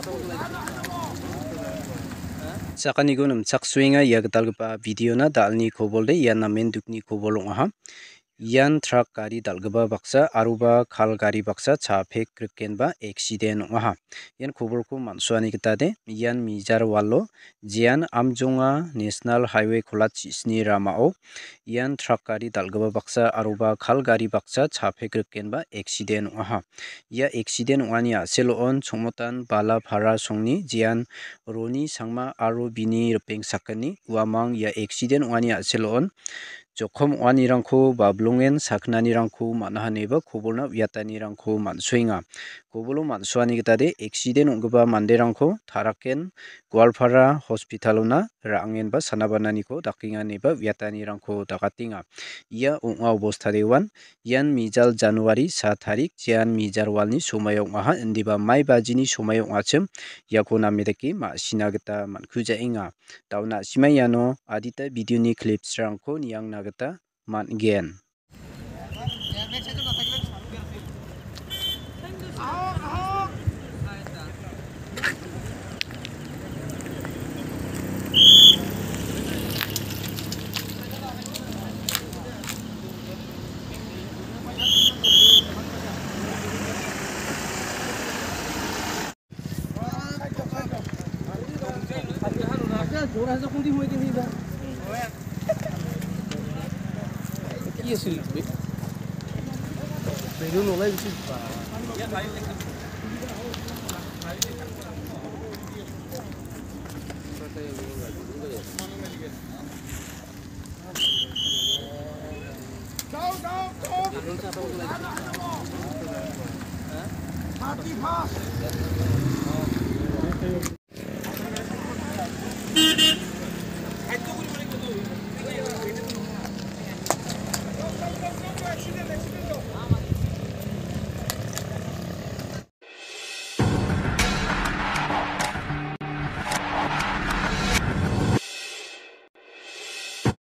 cone is Zacani gune zakesweng'a xa yag talgapaa video n'a dalni kobolde along formed a Troy group ian trak gari dal·gipa baksa aroba kal gari baksa chape krikenba eksiden ong·aha ian koborko man·suani gitade ian mijar walo jian amjonga national highway kolat sni ramao ian trak gari dal·gipa baksa aroba kal gari baksa chape krikenba eksiden ong·aha ia eksiden ong·ani a·seloon chongmotan bala phara songni jian roni sangma aro bini ripeng sakgni uamang ia eksiden ong·ani a·seloon jokhom oanirangko rangko blongen saknanirangko man·ahani ba kobolna uatanirangko man·soenga kobolo man·soani de eksiden ong·gipa manderangko taraken goalpara hospitaluna ra·angen ba sana bananiko dakenga wiatani uatanirangko dakatinga ia ong·a obostarewan ian mijal januari sa tarik jian mijar walni somaya ong·aha indiba mai bajini somaya ong·achim iako ma dake ma·sina gita man·kujaenga daw nasimai iano adita bidioni clipsrangko niangna kita man gen Oh, yeah. Il est sur l'XB Mais nous, Party pass!